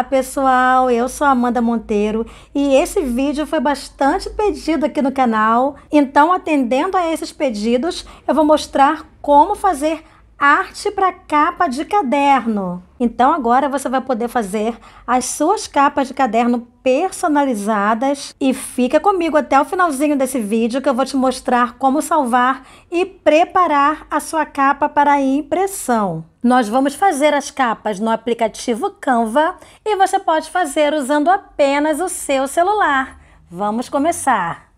Olá pessoal, eu sou Amanda Monteiro e esse vídeo foi bastante pedido aqui no canal. Então, atendendo a esses pedidos, eu vou mostrar como fazer arte para capa de caderno. Então agora você vai poder fazer as suas capas de caderno personalizadas e fica comigo até o finalzinho desse vídeo que eu vou te mostrar como salvar e preparar a sua capa para impressão. Nós vamos fazer as capas no aplicativo Canva e você pode fazer usando apenas o seu celular. Vamos começar.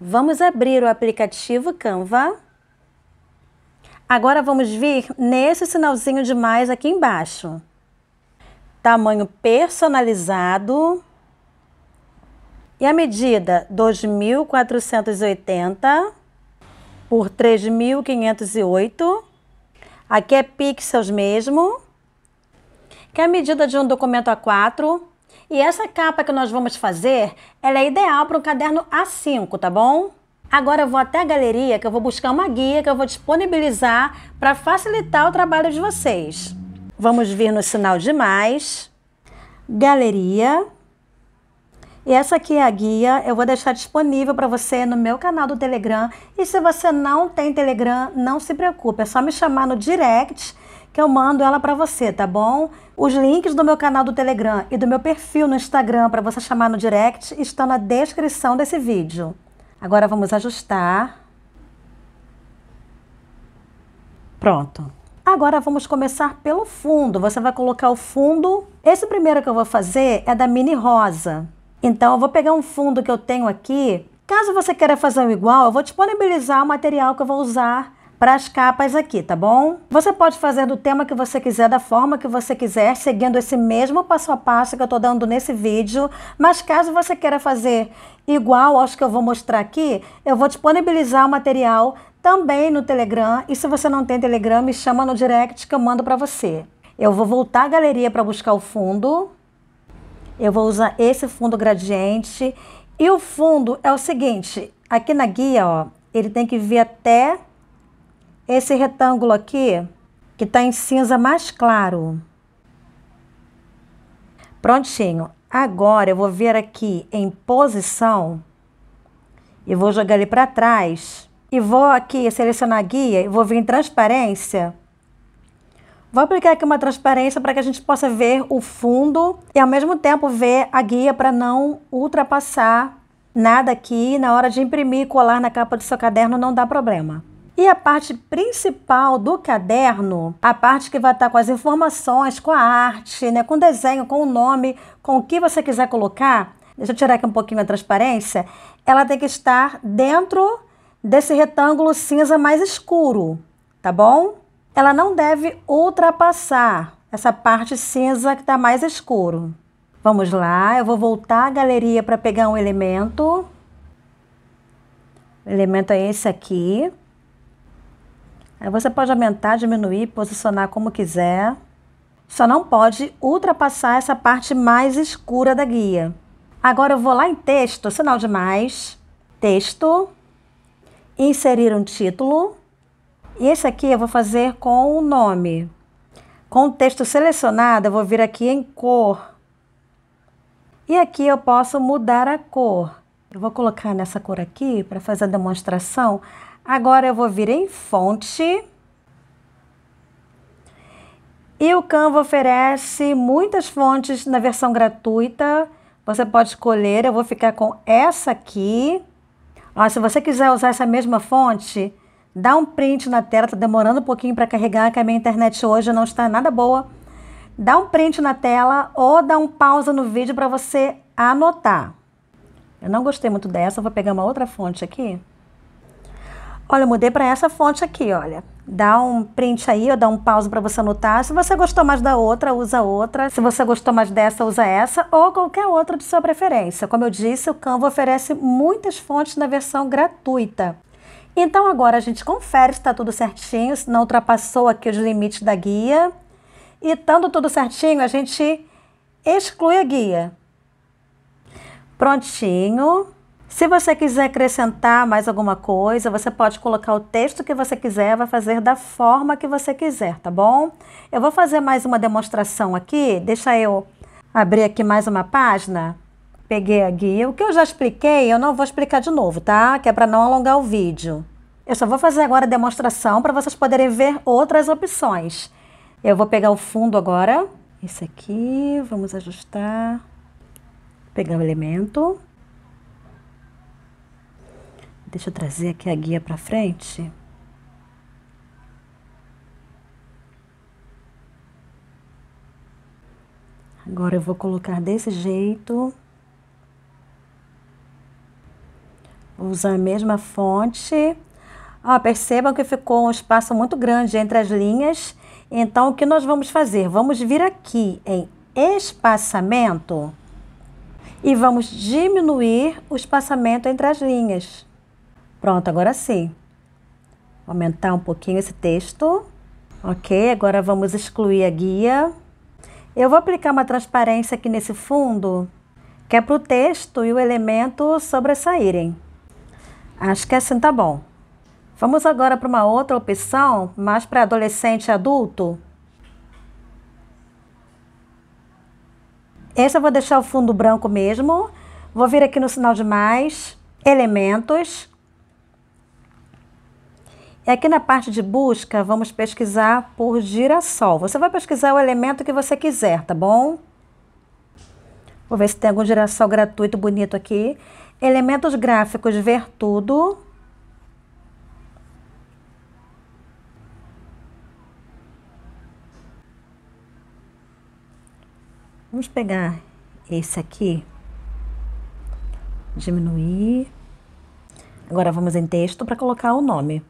Vamos abrir o aplicativo Canva. Agora vamos vir nesse sinalzinho de mais aqui embaixo. Tamanho personalizado. E a medida 2480 por 3508. Aqui é pixels mesmo. Que é a medida de um documento A4. E essa capa que nós vamos fazer, ela é ideal para um caderno A5, tá bom? Agora eu vou até a galeria que eu vou buscar uma guia que eu vou disponibilizar para facilitar o trabalho de vocês. Vamos vir no sinal de mais, galeria. E essa aqui é a guia, eu vou deixar disponível para você no meu canal do Telegram. E se você não tem Telegram, não se preocupe, é só me chamar no direct que eu mando ela para você, tá bom? Os links do meu canal do Telegram e do meu perfil no Instagram para você chamar no direct estão na descrição desse vídeo. Agora vamos ajustar. Pronto. Agora vamos começar pelo fundo. Você vai colocar o fundo. Esse primeiro que eu vou fazer é da Mini Rosa. Então eu vou pegar um fundo que eu tenho aqui. Caso você queira fazer um igual, eu vou disponibilizar o material que eu vou usar para as capas aqui, tá bom? Você pode fazer do tema que você quiser, da forma que você quiser, seguindo esse mesmo passo a passo que eu estou dando nesse vídeo, mas caso você queira fazer igual aos que eu vou mostrar aqui, eu vou disponibilizar o material também no Telegram, e se você não tem Telegram, me chama no direct que eu mando para você. Eu vou voltar à galeria para buscar o fundo. Eu vou usar esse fundo gradiente. E o fundo é o seguinte, aqui na guia, ó, ele tem que vir até esse retângulo aqui, que está em cinza mais claro. Prontinho. Agora eu vou vir aqui em posição e vou jogar ele para trás. E vou aqui selecionar a guia e vou vir em transparência. Vou aplicar aqui uma transparência para que a gente possa ver o fundo e ao mesmo tempo ver a guia para não ultrapassar nada aqui. Na hora de imprimir e colar na capa do seu caderno não dá problema. E a parte principal do caderno, a parte que vai estar com as informações, com a arte, né, com o desenho, com o nome, com o que você quiser colocar, deixa eu tirar aqui um pouquinho a transparência, ela tem que estar dentro desse retângulo cinza mais escuro, tá bom? Ela não deve ultrapassar essa parte cinza que está mais escuro. Vamos lá, eu vou voltar à galeria para pegar um elemento. O elemento é esse aqui. Aí você pode aumentar, diminuir, posicionar como quiser. Só não pode ultrapassar essa parte mais escura da guia. Agora eu vou lá em texto, sinal de mais, texto, inserir um título. E esse aqui eu vou fazer com o nome. Com o texto selecionado, eu vou vir aqui em cor. E aqui eu posso mudar a cor. Eu vou colocar nessa cor aqui para fazer a demonstração. Agora eu vou vir em fonte. E o Canva oferece muitas fontes na versão gratuita. Você pode escolher, eu vou ficar com essa aqui. Ah, se você quiser usar essa mesma fonte, dá um print na tela, tá demorando um pouquinho para carregar, que a minha internet hoje não está nada boa. Dá um print na tela ou dá um pausa no vídeo para você anotar. Eu não gostei muito dessa, vou pegar uma outra fonte aqui. Olha, eu mudei para essa fonte aqui, olha. Dá um print aí, ou dá um pause para você anotar. Se você gostou mais da outra, usa outra. Se você gostou mais dessa, usa essa ou qualquer outra de sua preferência. Como eu disse, o Canva oferece muitas fontes na versão gratuita. Então agora a gente confere se está tudo certinho, se não ultrapassou aqui os limites da guia. E estando tudo certinho, a gente exclui a guia. Prontinho. Se você quiser acrescentar mais alguma coisa, você pode colocar o texto que você quiser, vai fazer da forma que você quiser, tá bom? Eu vou fazer mais uma demonstração aqui, deixa eu abrir aqui mais uma página. Peguei a guia, o que eu já expliquei, eu não vou explicar de novo, tá? Que é para não alongar o vídeo. Eu só vou fazer agora a demonstração para vocês poderem ver outras opções. Eu vou pegar o fundo agora, esse aqui, vamos ajustar, pegar o elemento. Deixa eu trazer aqui a guia para frente. Agora eu vou colocar desse jeito. Vou usar a mesma fonte. Ah, percebam que ficou um espaço muito grande entre as linhas. Então, o que nós vamos fazer? Vamos vir aqui em espaçamento e vamos diminuir o espaçamento entre as linhas. Pronto, agora sim. Vou aumentar um pouquinho esse texto. Ok, agora vamos excluir a guia. Eu vou aplicar uma transparência aqui nesse fundo, que é para o texto e o elemento sobressaírem. Acho que é assim tá bom. Vamos agora para uma outra opção, mais para adolescente e adulto. Esse eu vou deixar o fundo branco mesmo. Vou vir aqui no sinal de mais, elementos, é e aqui na parte de busca, vamos pesquisar por girassol. Você vai pesquisar o elemento que você quiser, tá bom? Vou ver se tem algum girassol gratuito bonito aqui. Elementos gráficos, ver tudo. Vamos pegar esse aqui. Diminuir. Agora vamos em texto para colocar o nome.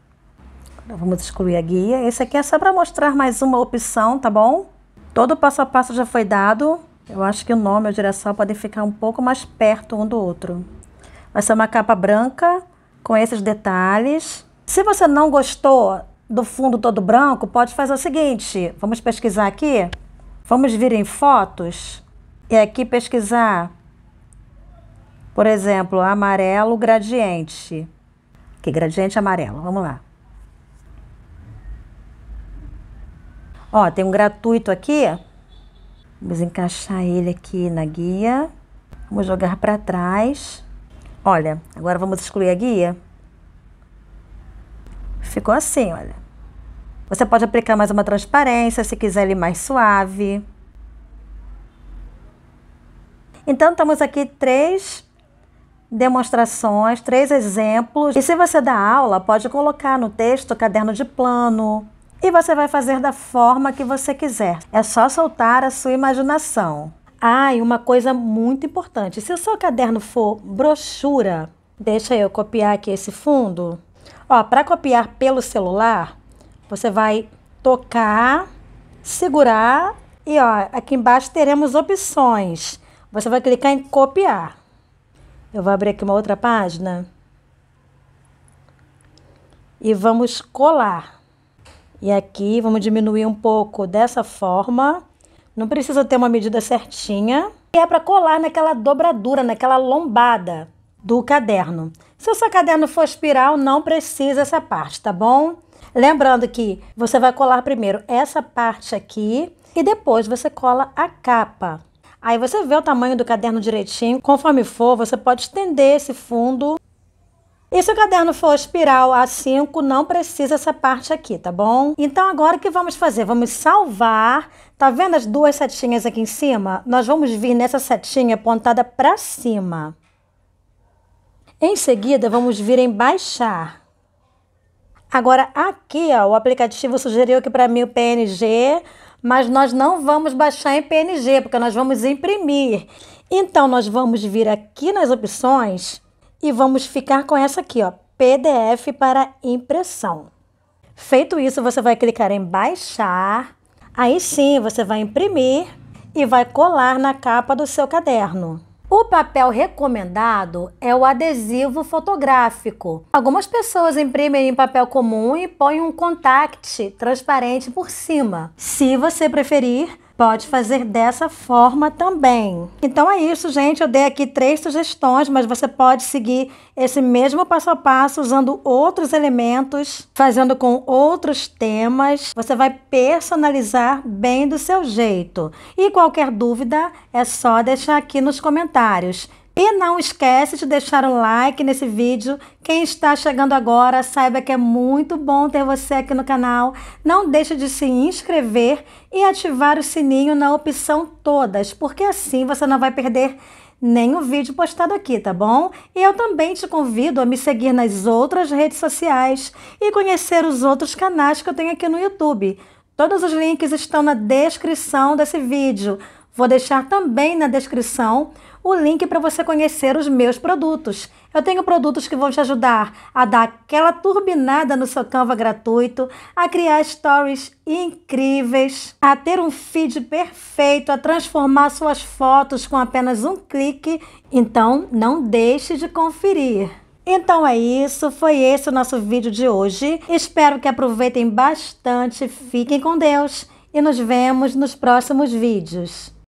Vamos excluir a guia. Esse aqui é só para mostrar mais uma opção, tá bom? Todo o passo a passo já foi dado. Eu acho que o nome e a direção podem ficar um pouco mais perto um do outro. Vai ser uma capa branca com esses detalhes. Se você não gostou do fundo todo branco, pode fazer o seguinte. Vamos pesquisar aqui. Vamos vir em fotos e aqui pesquisar, por exemplo, amarelo gradiente. Que gradiente amarelo, vamos lá. Ó, tem um gratuito aqui. Vamos encaixar ele aqui na guia. Vamos jogar para trás. Olha, agora vamos excluir a guia. Ficou assim, olha. Você pode aplicar mais uma transparência, se quiser ele mais suave. Então, temos aqui três demonstrações, três exemplos. E se você dá aula, pode colocar no texto caderno de plano, e você vai fazer da forma que você quiser. É só soltar a sua imaginação. Ah, e uma coisa muito importante: se o seu caderno for brochura, deixa eu copiar aqui esse fundo. Ó, para copiar pelo celular, você vai tocar, segurar e ó, aqui embaixo teremos opções. Você vai clicar em copiar. Eu vou abrir aqui uma outra página e vamos colar. E aqui vamos diminuir um pouco dessa forma. Não precisa ter uma medida certinha. E é para colar naquela dobradura, naquela lombada do caderno. Se o seu caderno for espiral, não precisa essa parte, tá bom? Lembrando que você vai colar primeiro essa parte aqui e depois você cola a capa. Aí você vê o tamanho do caderno direitinho. Conforme for, você pode estender esse fundo e se o caderno for espiral A5, não precisa essa parte aqui, tá bom? Então agora o que vamos fazer? Vamos salvar. Tá vendo as duas setinhas aqui em cima? Nós vamos vir nessa setinha apontada para cima. Em seguida, vamos vir em baixar. Agora aqui, ó, o aplicativo sugeriu aqui para mim o PNG, mas nós não vamos baixar em PNG, porque nós vamos imprimir. Então, nós vamos vir aqui nas opções e vamos ficar com essa aqui, ó, PDF para impressão. Feito isso, você vai clicar em baixar. Aí sim, você vai imprimir e vai colar na capa do seu caderno. O papel recomendado é o adesivo fotográfico. Algumas pessoas imprimem em papel comum e põem um contact transparente por cima. Se você preferir, pode fazer dessa forma também. Então é isso, gente. Eu dei aqui três sugestões, mas você pode seguir esse mesmo passo a passo usando outros elementos, fazendo com outros temas. Você vai personalizar bem do seu jeito. E qualquer dúvida é só deixar aqui nos comentários. E não esquece de deixar o like nesse vídeo. Quem está chegando agora, saiba que é muito bom ter você aqui no canal. Não deixe de se inscrever e ativar o sininho na opção todas, porque assim você não vai perder nenhum vídeo postado aqui, tá bom? E eu também te convido a me seguir nas outras redes sociais e conhecer os outros canais que eu tenho aqui no YouTube. Todos os links estão na descrição desse vídeo. Vou deixar também na descrição o link para você conhecer os meus produtos. Eu tenho produtos que vão te ajudar a dar aquela turbinada no seu Canva gratuito, a criar stories incríveis, a ter um feed perfeito, a transformar suas fotos com apenas um clique. Então, não deixe de conferir. Então é isso, foi esse o nosso vídeo de hoje. Espero que aproveitem bastante, fiquem com Deus e nos vemos nos próximos vídeos.